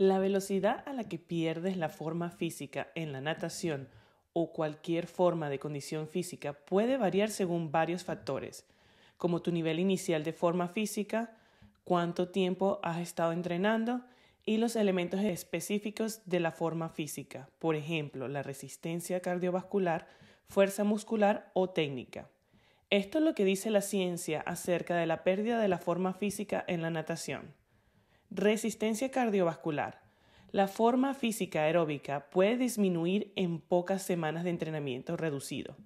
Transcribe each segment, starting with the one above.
La velocidad a la que pierdes la forma física en la natación o cualquier forma de condición física puede variar según varios factores, como tu nivel inicial de forma física, cuánto tiempo has estado entrenando y los elementos específicos de la forma física, por ejemplo, la resistencia cardiovascular, fuerza muscular o técnica. Esto es lo que dice la ciencia acerca de la pérdida de la forma física en la natación. Resistencia cardiovascular. La forma física aeróbica puede disminuir en pocas semanas de entrenamiento reducido.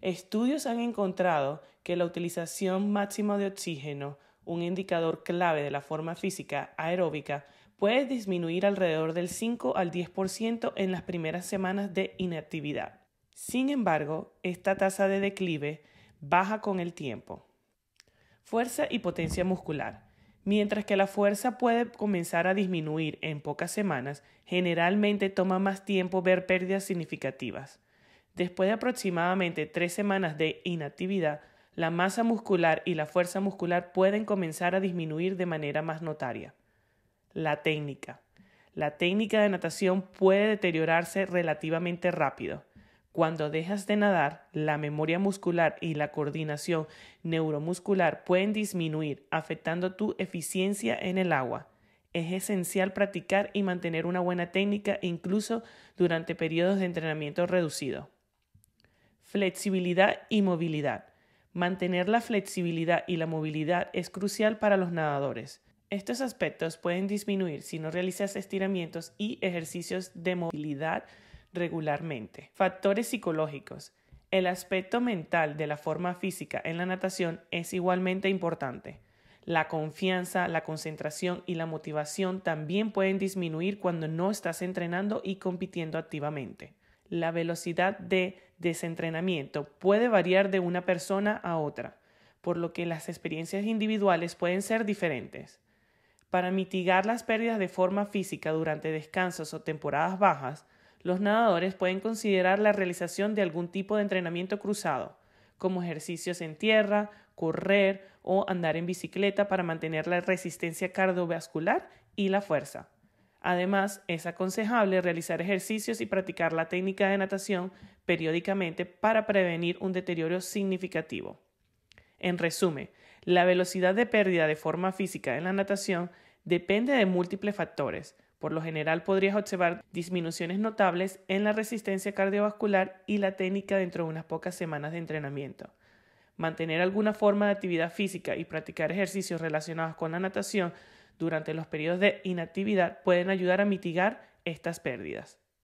Estudios han encontrado que la utilización máxima de oxígeno, un indicador clave de la forma física aeróbica, puede disminuir alrededor del 5 al 10% en las primeras semanas de inactividad. Sin embargo, esta tasa de declive baja con el tiempo. Fuerza y potencia muscular. Mientras que la fuerza puede comenzar a disminuir en pocas semanas, generalmente toma más tiempo ver pérdidas significativas. Después de aproximadamente tres semanas de inactividad, la masa muscular y la fuerza muscular pueden comenzar a disminuir de manera más notaria. La técnica. La técnica de natación puede deteriorarse relativamente rápido. Cuando dejas de nadar, la memoria muscular y la coordinación neuromuscular pueden disminuir, afectando tu eficiencia en el agua. Es esencial practicar y mantener una buena técnica incluso durante periodos de entrenamiento reducido. Flexibilidad y movilidad. Mantener la flexibilidad y la movilidad es crucial para los nadadores. Estos aspectos pueden disminuir si no realizas estiramientos y ejercicios de movilidad regularmente. Factores psicológicos. El aspecto mental de la forma física en la natación es igualmente importante. La confianza, la concentración y la motivación también pueden disminuir cuando no estás entrenando y compitiendo activamente. La velocidad de desentrenamiento puede variar de una persona a otra, por lo que las experiencias individuales pueden ser diferentes. Para mitigar las pérdidas de forma física durante descansos o temporadas bajas, los nadadores pueden considerar la realización de algún tipo de entrenamiento cruzado, como ejercicios en tierra, correr o andar en bicicleta para mantener la resistencia cardiovascular y la fuerza. Además, es aconsejable realizar ejercicios y practicar la técnica de natación periódicamente para prevenir un deterioro significativo. En resumen, la velocidad de pérdida de forma física en la natación depende de múltiples factores, por lo general podrías observar disminuciones notables en la resistencia cardiovascular y la técnica dentro de unas pocas semanas de entrenamiento. Mantener alguna forma de actividad física y practicar ejercicios relacionados con la natación durante los periodos de inactividad pueden ayudar a mitigar estas pérdidas.